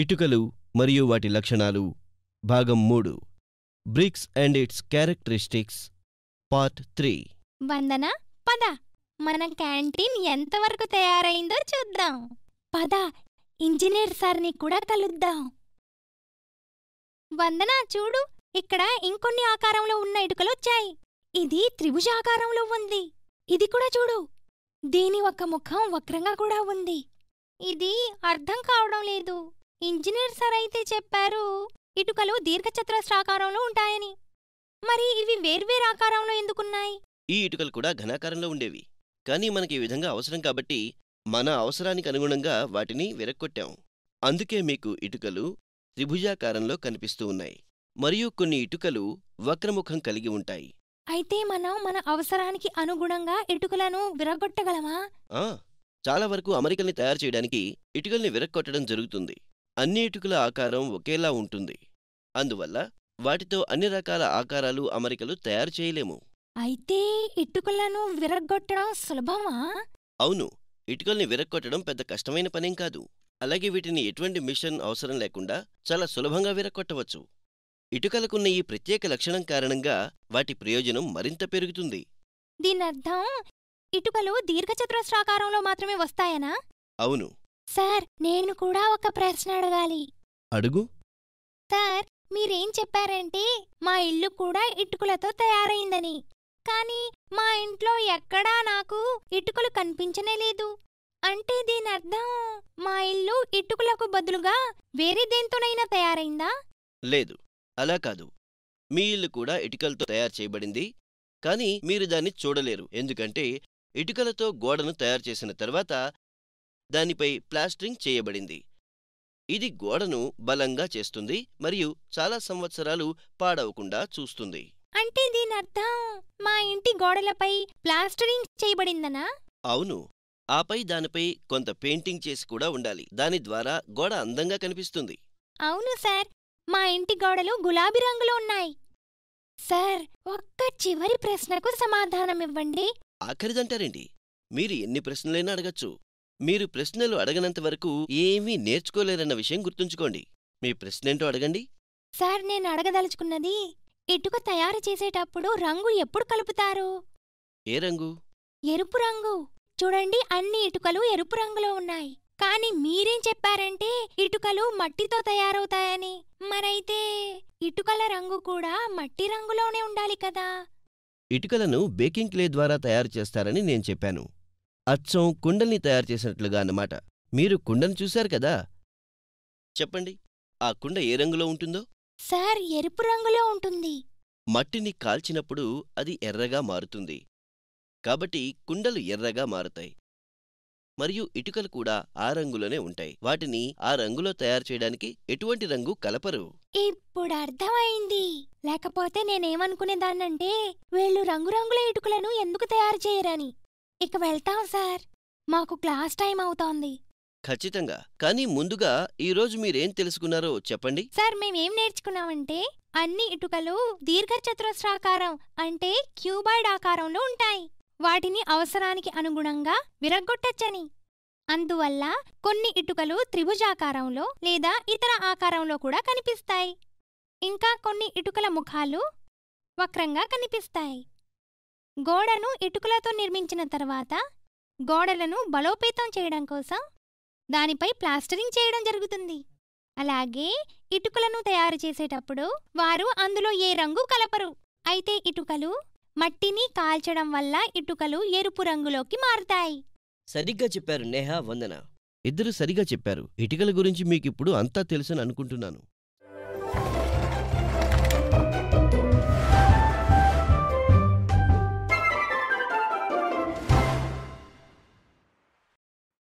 ఇటుకలు మరియు వాటి లక్షణాలు భాగం మూడు bricks and its characteristics part three వందన పద మన క్యాంటీన్ ఎంతవరకు తయారైందో చూద్దాం పద ఇంజనీర్ సార్ని కూడా కలుద్దాం వందన చూడు ఇక్కడ ఇంకొన్ని ఆకారంలో ఉన్న ఇటుకలు వచ్చాయి ఇది త్రిభుజ ఆకారంలో ఉంది ఇది కూడా చూడు దీని ఒక ముఖం వక్రంగా కూడా ఉంది ఇది అర్థం కావడం లేదు ఇంజనీర్ సార్ అయితే చెప్పారు ఇటుకలు దీర్ఘచతురస్రాకారంలో ఉంటాయని మరి ఇవి వేర్వేరు ఆకారంలో ఎందుకున్నాయి ఈ ఇటుకలు కూడా ఘనాకారంలో ఉండేవి కానీ మనకి ఈ విధంగా అవసరం కాబట్టి మన అవసరానికి అనుగుణంగా వాటిని విరక్కొట్టాం అందుకే మీకు ఇటుకలు త్రిభుజాకారంలో కనిపిస్తూ ఉన్నాయి మరియు కొన్ని ఇటుకలు వక్రముఖం కలిగి ఉంటాయి అయితే మనం మన అవసరానికి అనుగుణంగా ఇటుకలను విరగొట్టగలమా ఆ, చాలా వరకు అమరికల్ని తయారు చేయడానికి ఇటుకల్ని విరక్కొట్టడం జరుగుతుంది అన్ని ఇటుకల ఆకారం ఒకేలా ఉంటుంది అందువల్ల వాటితో అన్ని రకాల ఆకారాలు అమరికలు తయారు చేయలేము అయితే ఇటుకలను విరగ్గొట్టడం సులభమా అవును ఇటుకల్ని విరక్కొట్టడం పెద్ద కష్టమైన పనేం కాదు అలాగే వీటిని ఎటువంటి మిషన్ అవసరం లేకుండా చాలా సులభంగా విరక్కొట్టవచ్చు ఇటుకలకున్న ఈ ప్రత్యేక లక్షణం కారణంగా వాటి ప్రయోజనం మరింత పెరుగుతుంది దీనర్థం ఇటుకలు దీర్ఘచతురస్రాకారంలో మాత్రమే వస్తాయనా అవును సార్ నేను కూడా ఒక ప్రశ్న అడగాలి అడుగు సార్ మీరేం చెప్పారంటే మా ఇల్లు కూడా ఇటుకలతో తయారైందని కానీ మా ఇంట్లో ఎక్కడా నాకు ఇటుకలు కనిపించనే లేదు అంటే దీని అర్థం మా ఇల్లు ఇటుకలకు బదులుగా వేరే దేంతోనైనా తయారైందా లేదు అలా కాదు మీ ఇల్లు కూడా ఇటుకలతో తయారు చేయబడింది కానీ మీరు దాన్ని చూడలేరు ఎందుకంటే ఇటుకలతో గోడను తయారు చేసిన తర్వాత దానిపై ప్లాస్టరింగ్ చేయబడింది ఇది గోడను బలంగా చేస్తుంది మరియు చాలా సంవత్సరాలు పాడవకుండా చూస్తుంది అంటే దీని అర్థం మా ఇంటి గోడలపై ప్లాస్టరింగ్ చేయబడిందనా అవును ఆపై దానిపై కొంత పెయింటింగ్ చేసి కూడా ఉండాలి దాని ద్వారా గోడ అందంగా కనిపిస్తుంది అవును సార్ మా ఇంటి గోడలు గులాబీ రంగులో ఉన్నాయి సార్ ఒక్క చివరి ప్రశ్నకు సమాధానం ఇవ్వండి ఆఖరిదంటారండి మీరు ఎన్ని ప్రశ్నలైనా అడగచ్చు మీరు ప్రశ్నలు అడగనంత వరకు ఏమీ నేర్చుకోలేరన్న విషయం గుర్తుంచుకోండి మీ ప్రశ్నేంటో అడగండి సార్ నేను అడగదలుచుకున్నది ఇటుక తయారు చేసేటప్పుడు రంగు ఎప్పుడు కలుపుతారు ఏ రంగు ఎరుపు రంగు చూడండి అన్ని ఇటుకలు ఎరుపు రంగులో ఉన్నాయి కానీ మీరేం చెప్పారంటే ఇటుకలు మట్టితో తయారవుతాయని మరైతే ఇటుకల రంగు కూడా మట్టి రంగులోనే ఉండాలి కదా ఇటుకలను బేకింగ్ క్లే ద్వారా తయారు చేస్తారని నేను చెప్పాను అచ్చం కుండల్ని తయారు చేసినట్లుగా అన్నమాట మీరు కుండను చూశారు కదా చెప్పండి ఆ కుండ ఏ రంగులో ఉంటుందో సార్ ఎరుపు రంగులో ఉంటుంది మట్టిని కాల్చినప్పుడు అది ఎర్రగా మారుతుంది కాబట్టి కుండలు ఎర్రగా మారుతాయి మరియు ఇటుకలు కూడా ఆ రంగులోనే ఉంటాయి వాటిని ఆ రంగులో తయారు చేయడానికి ఎటువంటి రంగు కలపరు ఇప్పుడు అర్థమైంది లేకపోతే నేనేమనుకునేదాన్నంటే వీళ్ళు రంగురంగుల ఇటుకలను ఎందుకు తయారు చేయరని ఇక వెళ్తాం సార్ మాకు క్లాస్ టైం అవుతోంది ఖచ్చితంగా కానీ ముందుగా ఈరోజు మీరేం తెలుసుకున్నారో చెప్పండి సార్ మేమేం నేర్చుకున్నామంటే అన్ని ఇటుకలు దీర్ఘచతురస్రాకారం అంటే క్యూబాయిడ్ ఆకారంలో ఉంటాయి వాటిని అవసరానికి అనుగుణంగా విరగ్గొట్టచ్చని అందువల్ల కొన్ని ఇటుకలు త్రిభుజాకారంలో లేదా ఇతర ఆకారంలో కూడా కనిపిస్తాయి ఇంకా కొన్ని ఇటుకల ముఖాలు వక్రంగా కనిపిస్తాయి గోడను ఇటుకలతో నిర్మించిన తర్వాత గోడలను బలోపేతం చేయడం కోసం దానిపై ప్లాస్టరింగ్ చేయడం జరుగుతుంది అలాగే ఇటుకలను తయారు చేసేటప్పుడు వారు అందులో ఏ రంగు కలపరు అయితే ఇటుకలు మట్టిని కాల్చడం వల్ల ఇటుకలు ఎరుపు రంగులోకి మారుతాయి సరిగ్గా చెప్పారు నేహా వందన ఇద్దరు సరిగా చెప్పారు ఇటుకల గురించి మీకిప్పుడు అంతా తెలుసని అనుకుంటున్నాను